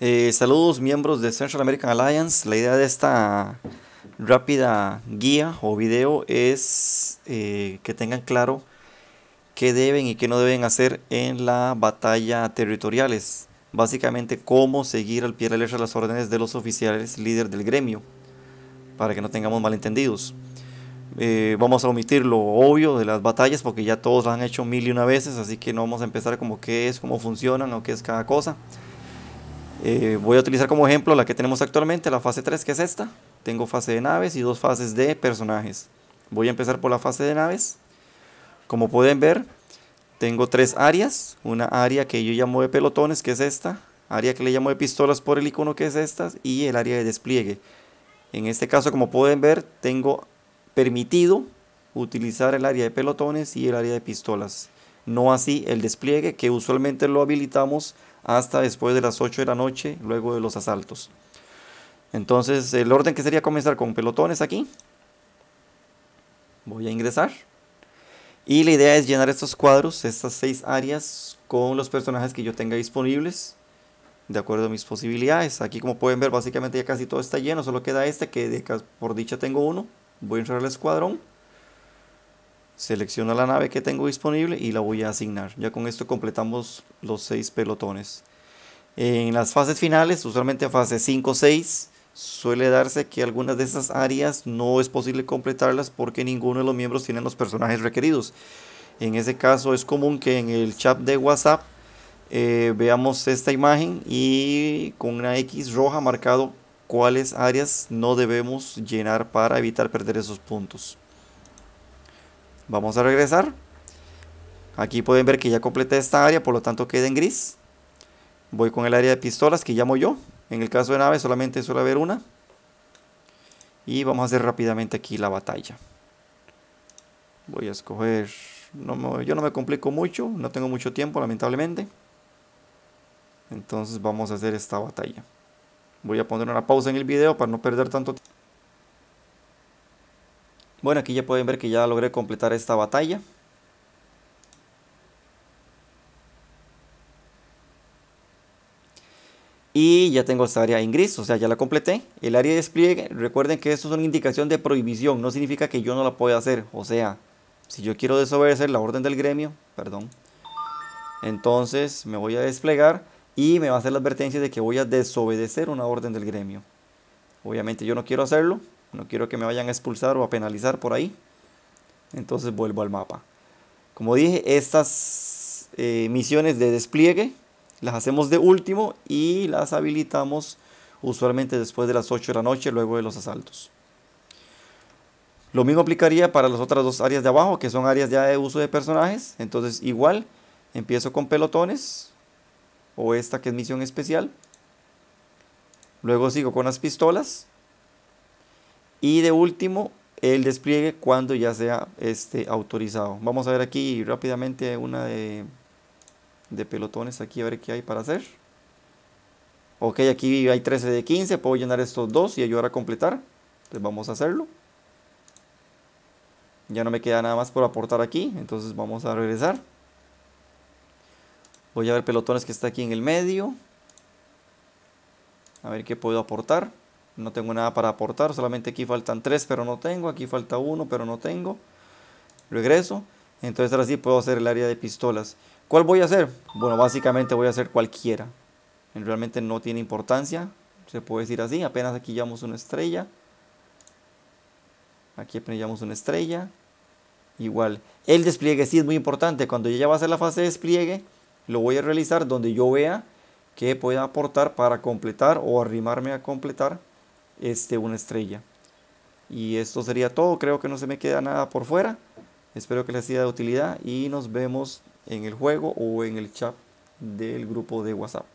Eh, saludos miembros de Central American Alliance. La idea de esta rápida guía o video es eh, que tengan claro qué deben y qué no deben hacer en la batalla territoriales. Básicamente cómo seguir al pie de la letra las órdenes de los oficiales líder del gremio, para que no tengamos malentendidos. Eh, vamos a omitir lo obvio de las batallas porque ya todos las han hecho mil y una veces, así que no vamos a empezar como qué es, cómo funcionan o qué es cada cosa. Eh, voy a utilizar como ejemplo la que tenemos actualmente, la fase 3, que es esta. Tengo fase de naves y dos fases de personajes. Voy a empezar por la fase de naves. Como pueden ver, tengo tres áreas. Una área que yo llamo de pelotones, que es esta. Área que le llamo de pistolas por el icono, que es esta. Y el área de despliegue. En este caso, como pueden ver, tengo permitido utilizar el área de pelotones y el área de pistolas. No así el despliegue, que usualmente lo habilitamos hasta después de las 8 de la noche, luego de los asaltos. Entonces, el orden que sería comenzar con pelotones aquí. Voy a ingresar. Y la idea es llenar estos cuadros, estas seis áreas, con los personajes que yo tenga disponibles, de acuerdo a mis posibilidades. Aquí, como pueden ver, básicamente ya casi todo está lleno, solo queda este, que por dicha tengo uno. Voy a entrar al escuadrón selecciono la nave que tengo disponible y la voy a asignar. Ya con esto completamos los seis pelotones. En las fases finales, usualmente fase 5 6, suele darse que algunas de esas áreas no es posible completarlas porque ninguno de los miembros tiene los personajes requeridos. En ese caso es común que en el chat de WhatsApp eh, veamos esta imagen y con una X roja marcado cuáles áreas no debemos llenar para evitar perder esos puntos. Vamos a regresar. Aquí pueden ver que ya completé esta área, por lo tanto queda en gris. Voy con el área de pistolas que llamo yo. En el caso de nave solamente suele haber una. Y vamos a hacer rápidamente aquí la batalla. Voy a escoger... yo no me complico mucho, no tengo mucho tiempo lamentablemente. Entonces vamos a hacer esta batalla. Voy a poner una pausa en el video para no perder tanto tiempo. Bueno, aquí ya pueden ver que ya logré completar esta batalla. Y ya tengo esta área en gris, o sea, ya la completé. El área de despliegue, recuerden que esto es una indicación de prohibición, no significa que yo no la pueda hacer. O sea, si yo quiero desobedecer la orden del gremio, perdón, entonces me voy a desplegar y me va a hacer la advertencia de que voy a desobedecer una orden del gremio. Obviamente yo no quiero hacerlo, no quiero que me vayan a expulsar o a penalizar por ahí. Entonces vuelvo al mapa. Como dije, estas eh, misiones de despliegue las hacemos de último y las habilitamos usualmente después de las 8 de la noche, luego de los asaltos. Lo mismo aplicaría para las otras dos áreas de abajo, que son áreas ya de uso de personajes. Entonces igual, empiezo con pelotones, o esta que es misión especial. Luego sigo con las pistolas. Y de último, el despliegue cuando ya sea este, autorizado. Vamos a ver aquí rápidamente una de, de pelotones aquí, a ver qué hay para hacer. Ok, aquí hay 13 de 15, puedo llenar estos dos y ayudar a completar. Entonces vamos a hacerlo. Ya no me queda nada más por aportar aquí, entonces vamos a regresar. Voy a ver pelotones que está aquí en el medio. A ver qué puedo aportar no tengo nada para aportar, solamente aquí faltan tres, pero no tengo, aquí falta uno, pero no tengo. Regreso, entonces ahora sí puedo hacer el área de pistolas. ¿Cuál voy a hacer? Bueno, básicamente voy a hacer cualquiera. Realmente no tiene importancia, se puede decir así, apenas aquí llevamos una estrella. Aquí apenas una estrella. Igual, el despliegue sí es muy importante, cuando ya va a ser la fase de despliegue, lo voy a realizar donde yo vea que pueda aportar para completar o arrimarme a completar este, una estrella. Y esto sería todo, creo que no se me queda nada por fuera. Espero que les sea de utilidad y nos vemos en el juego o en el chat del grupo de WhatsApp.